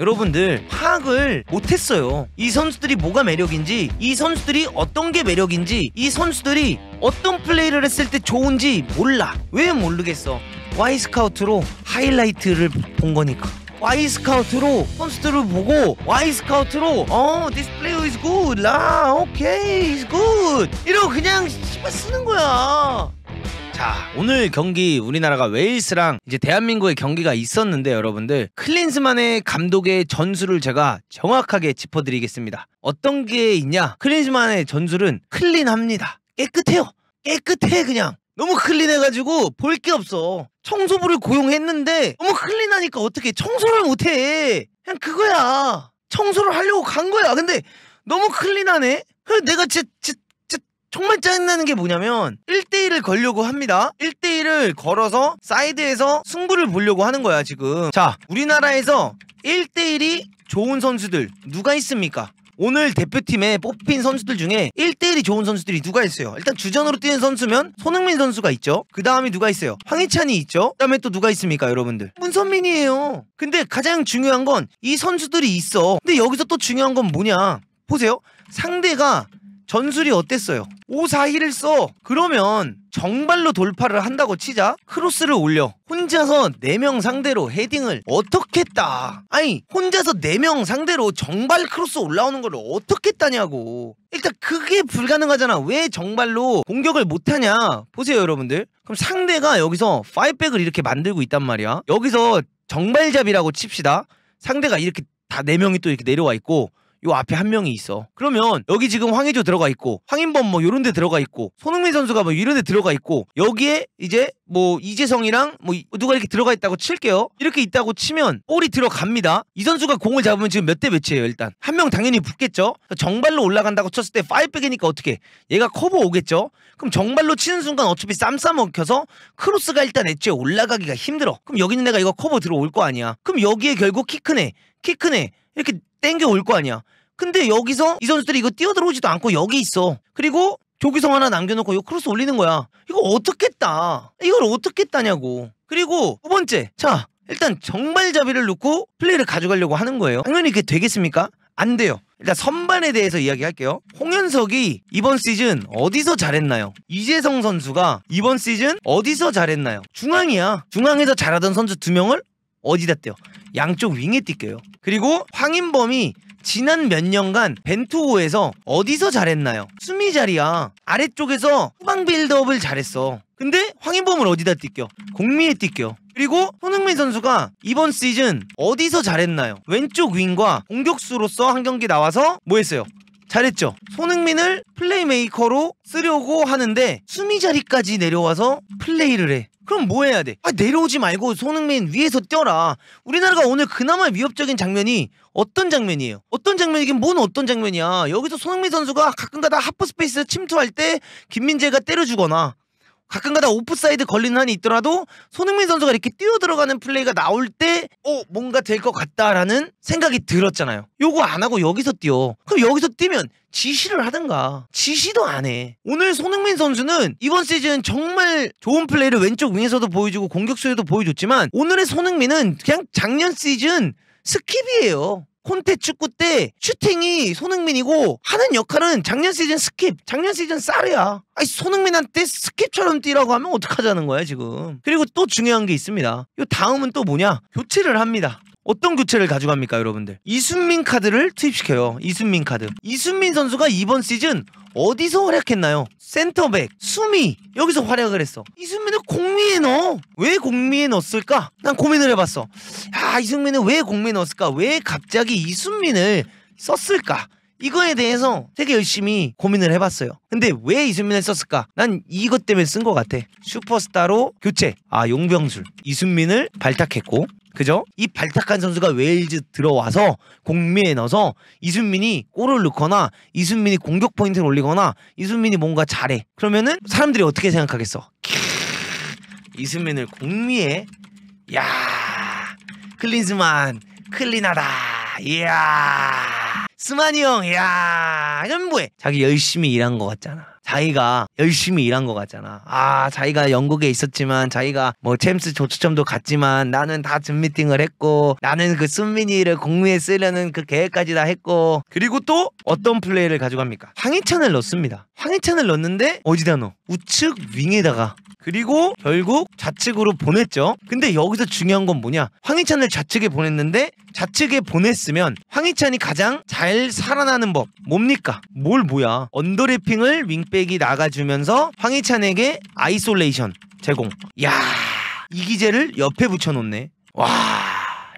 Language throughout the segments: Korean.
여러분들 파악을 못했어요. 이 선수들이 뭐가 매력인지, 이 선수들이 어떤 게 매력인지, 이 선수들이 어떤 플레이를 했을 때 좋은지 몰라. 왜 모르겠어? Y 스카우트로 하이라이트를 본 거니까. Y 스카우트로 선수들을 보고 Y 스카우트로 어 oh, this player is good 라 아, 오케이 okay, is good 이러고 그냥 씨발 쓰는 거야. 자 오늘 경기 우리나라가 웨일스랑 이제 대한민국의 경기가 있었는데 여러분들 클린스만의 감독의 전술을 제가 정확하게 짚어드리겠습니다 어떤 게 있냐 클린스만의 전술은 클린합니다 깨끗해요 깨끗해 그냥 너무 클린해가지고 볼 게 없어 청소부를 고용했는데 너무 클린하니까 어떻게 청소를 못해 그냥 그거야 청소를 하려고 간 거야 근데 너무 클린하네 내가 진짜, 진짜 정말 짜증나는 게 뭐냐면 1대1을 걸려고 합니다 1대1을 걸어서 사이드에서 승부를 보려고 하는 거야 지금 자 우리나라에서 1대1이 좋은 선수들 누가 있습니까? 오늘 대표팀에 뽑힌 선수들 중에 1대1이 좋은 선수들이 누가 있어요? 일단 주전으로 뛰는 선수면 손흥민 선수가 있죠. 그다음이 누가 있어요? 황희찬이 있죠. 그 다음에 또 누가 있습니까, 여러분들? 문선민이에요. 근데 가장 중요한 건 이 선수들이 있어. 근데 여기서 또 중요한 건 뭐냐? 보세요. 상대가 전술이 어땠어요? 5-4-1을 써. 그러면 정발로 돌파를 한다고 치자. 크로스를 올려. 혼자서 4명 상대로 헤딩을 어떻게 했다. 아니, 혼자서 4명 상대로 정발 크로스 올라오는 걸 어떻게 따냐고 일단 그게 불가능하잖아. 왜 정발로 공격을 못하냐. 보세요, 여러분들. 그럼 상대가 여기서 5백을 이렇게 만들고 있단 말이야. 여기서 정발잡이라고 칩시다. 상대가 이렇게 다 4명이 또 이렇게 내려와 있고 요 앞에 한 명이 있어. 그러면 여기 지금 황의조 들어가 있고 황인범 뭐 요런 데 들어가 있고 손흥민 선수가 뭐 이런 데 들어가 있고 여기에 이제 뭐 이재성이랑 뭐 누가 이렇게 들어가 있다고 칠게요. 이렇게 있다고 치면 볼이 들어갑니다. 이 선수가 공을 잡으면 지금 몇 대 몇이에요 일단 한 명 당연히 붙겠죠. 그러니까 정발로 올라간다고 쳤을 때파이백이니까 어떻게 얘가 커버 오겠죠. 그럼 정발로 치는 순간 어차피 쌈싸 먹혀서 크로스가 일단 애초에 올라가기가 힘들어. 그럼 여기 있는 내가 이거 커버 들어올 거 아니야. 그럼 여기에 결국 키 크네 키 크네 이렇게 땡겨 올 거 아니야. 근데 여기서 이 선수들이 이거 뛰어들어오지도 않고 여기 있어. 그리고 조기성 하나 남겨놓고 이 크로스 올리는 거야. 이거 어떻게 했다. 이걸 어떻게 했다냐고. 그리고 두 번째. 자, 일단 정말 자비를 놓고 플레이를 가져가려고 하는 거예요. 당연히 그게 되겠습니까? 안 돼요. 일단 선반에 대해서 이야기할게요. 홍현석이 이번 시즌 어디서 잘했나요? 이재성 선수가 이번 시즌 어디서 잘했나요? 중앙이야. 중앙에서 잘하던 선수 두 명을 어디다 떼요? 양쪽 윙에 뛸게요. 그리고 황인범이 지난 몇 년간 벤투고에서 어디서 잘했나요? 수미 자리야. 아래쪽에서 후방 빌드업을 잘했어. 근데 황인범을 어디다 뛸겨? 공미에 뛸겨. 그리고 손흥민 선수가 이번 시즌 어디서 잘했나요? 왼쪽 윙과 공격수로서 한 경기 나와서 뭐 했어요? 잘했죠. 손흥민을 플레이메이커로 쓰려고 하는데 수미 자리까지 내려와서 플레이를 해. 그럼 뭐 해야 돼? 아, 내려오지 말고 손흥민 위에서 뛰어라. 우리나라가 오늘 그나마 위협적인 장면이 어떤 장면이에요? 어떤 장면이긴 뭔 어떤 장면이야. 여기서 손흥민 선수가 가끔가다 하프 스페이스 침투할 때 김민재가 때려주거나 가끔가다 오프사이드 걸리는 한이 있더라도 손흥민 선수가 이렇게 뛰어 들어가는 플레이가 나올 때 어 뭔가 될 것 같다라는 생각이 들었잖아요. 요거 안 하고 여기서 뛰어. 그럼 여기서 뛰면 지시를 하든가 지시도 안 해. 오늘 손흥민 선수는 이번 시즌 정말 좋은 플레이를 왼쪽 윙에서도 보여주고 공격수에도 보여줬지만 오늘의 손흥민은 그냥 작년 시즌 스킵이에요. 콘테 축구 때 슈팅이 손흥민이고 하는 역할은 작년 시즌 스킵, 작년 시즌 쌀이야. 아니 손흥민한테 스킵처럼 뛰라고 하면 어떡하자는 거야 지금. 그리고 또 중요한 게 있습니다. 요 다음은 또 뭐냐? 교체를 합니다. 어떤 교체를 가져갑니까 여러분들 이순민 카드를 투입시켜요 이순민 카드 이순민 선수가 이번 시즌 어디서 활약했나요? 센터백, 수미 여기서 활약을 했어 이순민을 공미에 넣어 왜 공미에 넣었을까? 난 고민을 해봤어 야이순민은왜 공미에 넣었을까? 왜 갑자기 이순민을 썼을까? 이거에 대해서 되게 열심히 고민을 해봤어요 근데 왜 이순민을 썼을까? 난 이것 때문에 쓴 것 같아 슈퍼스타로 교체 아 용병술 이순민을 발탁했고 그죠? 이 발탁한 선수가 웨일즈 들어와서 공미에 넣어서 이순민이 골을 넣거나 이순민이 공격 포인트를 올리거나 이순민이 뭔가 잘해. 그러면은 사람들이 어떻게 생각하겠어? 이순민을 공미에 야 클린스만 클린하다 이야 스마니 형 이야 이건 에 자기 열심히 일한 것 같잖아 자기가 열심히 일한 것 같잖아. 아, 자기가 영국에 있었지만 자기가 뭐 챔스 조추첨도 갔지만 나는 다줌 미팅을 했고 나는 그 순민이를 공유에 쓰려는 그 계획까지 다 했고 그리고 또 어떤 플레이를 가져갑니까? 황희찬을 넣습니다. 황희찬을 넣는데 어디다 넣어? 우측 윙에다가 그리고 결국 좌측으로 보냈죠. 근데 여기서 중요한 건 뭐냐? 황희찬을 좌측에 보냈는데 좌측에 보냈으면 황희찬이 가장 잘 살아나는 법 뭡니까? 뭘 뭐야? 언더래핑을 윙백이 나가주면서 황희찬에게 아이솔레이션 제공. 야, 이기재를 옆에 붙여놓네. 와.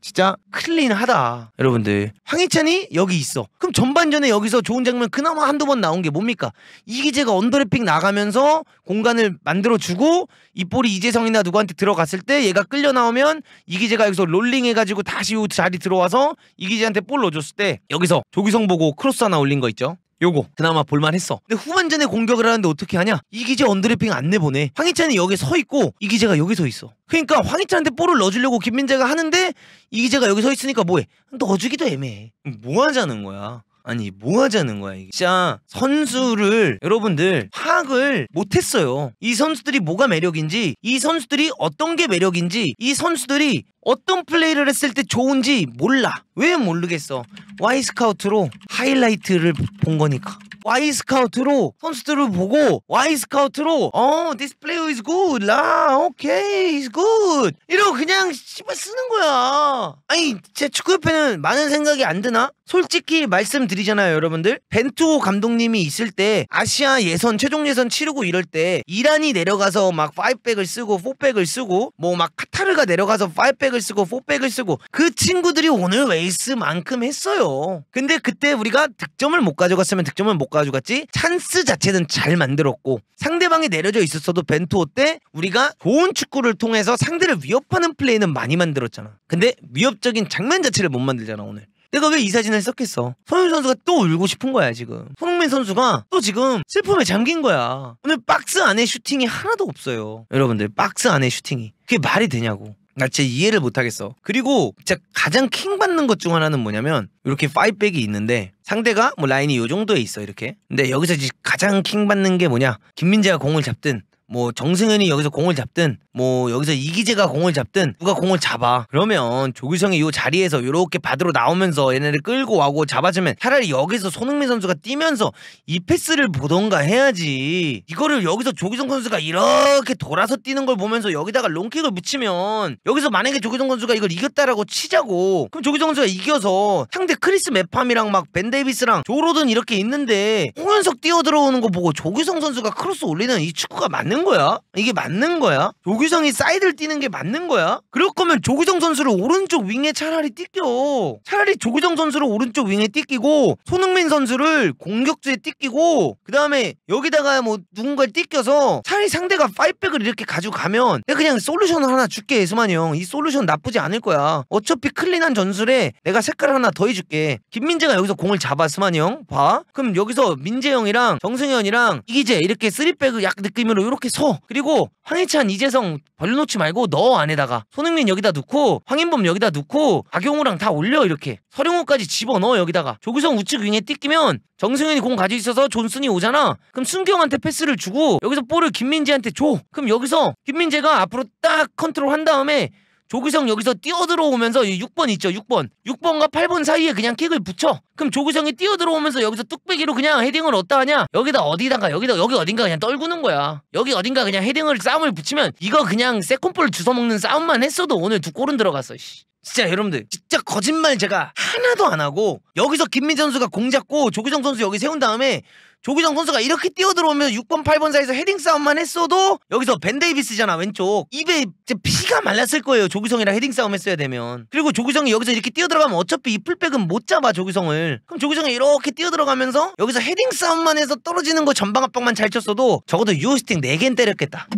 진짜 클린하다. 여러분들. 황희찬이 여기 있어. 그럼 전반전에 여기서 좋은 장면 그나마 한두 번 나온 게 뭡니까? 이기재가 언더래핑 나가면서 공간을 만들어주고 이 볼이 이재성이나 누구한테 들어갔을 때 얘가 끌려 나오면 이기재가 여기서 롤링 해가지고 다시 자리 들어와서 이기재한테 볼 넣어줬을 때 여기서 조기성 보고 크로스 하나 올린 거 있죠? 요거 그나마 볼만했어. 근데 후반전에 공격을 하는데 어떻게 하냐? 이기재 언드래핑 안 내보내. 황희찬이 여기 서 있고 이기재가 여기 서 있어. 그니까 황희찬한테 볼을 넣어주려고 김민재가 하는데 이기재가 여기 서 있으니까 뭐해? 넣어주기도 애매해. 뭐 하자는 거야? 아니 뭐 하자는 거야 이게 진짜 선수를 여러분들 파악을 못했어요 이 선수들이 뭐가 매력인지 이 선수들이 어떤 게 매력인지 이 선수들이 어떤 플레이를 했을 때 좋은지 몰라 왜 모르겠어 와이 스카우트로 하이라이트를 본 거니까 와이 스카우트로 선수들을 보고 와이 스카우트로 어 this player is good 라 오케이 is good 이러고 그냥 씨발 쓰는 거야 아니 제 축구협회는 많은 생각이 안 드나? 솔직히 말씀드리잖아요, 여러분들. 벤투호 감독님이 있을 때 아시아 예선 최종 예선 치르고 이럴 때 이란이 내려가서 막 5백을 쓰고 4백을 쓰고 뭐 막 카타르가 내려가서 5백을 쓰고 4백을 쓰고 그 친구들이 오늘 웨이스만큼 했어요. 근데 그때 우리가 득점을 못 가져갔으면 득점을 못 가져갔지 찬스 자체는 잘 만들었고 상대방이 내려져 있었어도 벤투호 때 우리가 좋은 축구를 통해서 상대를 위협하는 플레이는 많이 만들었잖아. 근데 위협적인 장면 자체를 못 만들잖아, 오늘. 내가 왜 이 사진을 썼겠어? 손흥민 선수가 또 울고 싶은 거야 지금. 손흥민 선수가 또 지금 슬픔에 잠긴 거야. 오늘 박스 안에 슈팅이 하나도 없어요. 여러분들 박스 안에 슈팅이 그게 말이 되냐고. 나 진짜 이해를 못하겠어. 그리고 진짜 가장 킹받는 것 중 하나는 뭐냐면 이렇게 파이백이 있는데 상대가 뭐 라인이 요 정도에 있어 이렇게. 근데 여기서 가장 킹받는 게 뭐냐? 김민재가 공을 잡든 뭐 정승현이 여기서 공을 잡든 뭐 여기서 이기재가 공을 잡든 누가 공을 잡아 그러면 조규성이 요 자리에서 이렇게 받으러 나오면서 얘네를 끌고 와고 잡아주면 차라리 여기서 손흥민 선수가 뛰면서 이 패스를 보던가 해야지 이거를 여기서 조규성 선수가 이렇게 돌아서 뛰는 걸 보면서 여기다가 롱킥을 붙이면 여기서 만약에 조규성 선수가 이걸 이겼다라고 치자고 그럼 조규성 선수가 이겨서 상대 크리스 메팜이랑 막벤 데이비스랑 조로든 이렇게 있는데 홍현석 뛰어들어오는 거 보고 조규성 선수가 크로스 올리는 이 축구가 맞는 맞는 거야? 이게 맞는 거야? 조규성이 사이드를 뛰는 게 맞는 거야? 그럴 거면 조규성 선수를 오른쪽 윙에 차라리 띠껴. 차라리 조규성 선수를 오른쪽 윙에 띠끼고 손흥민 선수를 공격수에 띠끼고 그 다음에 여기다가 뭐 누군가를 띠껴서 차라리 상대가 파이백을 이렇게 가져가면 내가 그냥 솔루션을 하나 줄게 에스만이 형. 이 솔루션 나쁘지 않을 거야. 어차피 클린한 전술에 내가 색깔 하나 더해줄게. 김민재가 여기서 공을 잡아 스만이 형. 봐. 그럼 여기서 민재 형이랑 정승현이랑 이기재 이렇게 쓰리백을 약 느낌으로 이렇게 소 그리고 황희찬 이재성 벌려놓지 말고 넣어 안에다가 손흥민 여기다 넣고 황인범 여기다 넣고 박용우랑 다 올려 이렇게 서령호까지 집어넣어 여기다가 조규성 우측 윙에 띠끼면 정승현이 공 가지고 있어서 존슨이 오잖아 그럼 순경한테 패스를 주고 여기서 볼을 김민재한테 줘 그럼 여기서 김민재가 앞으로 딱 컨트롤 한 다음에 조규성 여기서 뛰어들어오면서 6번 있죠 6번 6번과 8번 사이에 그냥 킥을 붙여 그럼 조규성이 뛰어들어오면서 여기서 뚝배기로 그냥 헤딩을 얻다 하냐 여기다 어디다가 여기다 여기 어딘가 그냥 떨구는 거야 여기 어딘가 그냥 헤딩을 싸움을 붙이면 이거 그냥 세컨볼 주워먹는 싸움만 했어도 오늘 두 골은 들어갔어 씨. 진짜 여러분들 진짜 거짓말 제가 하나도 안 하고 여기서 김민 선수가 공 잡고 조규성 선수 여기 세운 다음에 조규성 선수가 이렇게 뛰어들어오면 6번 8번 사이에서 헤딩 싸움만 했어도 여기서 벤데이비스잖아 왼쪽 입에 피가 말랐을 거예요 조규성이랑 헤딩 싸움 했어야 되면 그리고 조규성이 여기서 이렇게 뛰어들어가면 어차피 이 풀백은 못 잡아 조규성을 그럼 조규성이 이렇게 뛰어들어가면서 여기서 헤딩 싸움만 해서 떨어지는 거 전방 압박만 잘 쳤어도 적어도 유호시팅 4개는 때렸겠다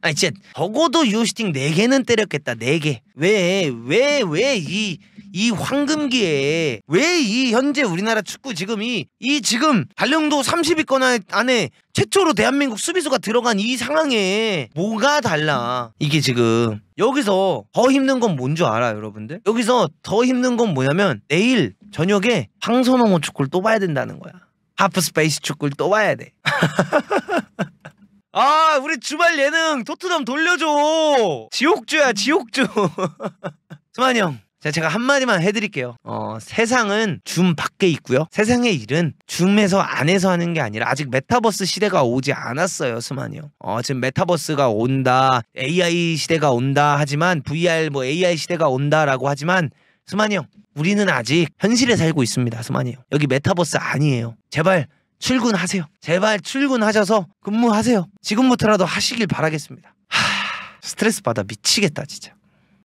아니 진짜 적어도 유호시팅 4개는 때렸겠다 4개 왜왜왜이 이 황금기에 왜 이 현재 우리나라 축구 지금이 이 지금 발령도 30위권 안에 최초로 대한민국 수비수가 들어간 이 상황에 뭐가 달라 이게 지금 여기서 더 힘든 건 뭔 줄 알아 여러분들 여기서 더 힘든 건 뭐냐면 내일 저녁에 황선홍호 축구를 또 봐야 된다는 거야 하프스페이스 축구를 또 봐야 돼 아, 우리 주말 예능 토트넘 돌려줘. 지옥주야, 지옥주. 스만 형, 자, 제가 한마디만 해드릴게요. 어, 세상은 줌 밖에 있고요. 세상의 일은 줌에서 안에서 하는 게 아니라 아직 메타버스 시대가 오지 않았어요, 스만이요. 어, 지금 메타버스가 온다, AI 시대가 온다 하지만 VR 뭐 AI 시대가 온다라고 하지만 스만이 형, 우리는 아직 현실에 살고 있습니다, 스만이 형. 여기 메타버스 아니에요. 제발 출근하세요. 제발 출근하셔서 근무하세요. 지금부터라도 하시길 바라겠습니다. 하, 스트레스 받아 미치겠다, 진짜.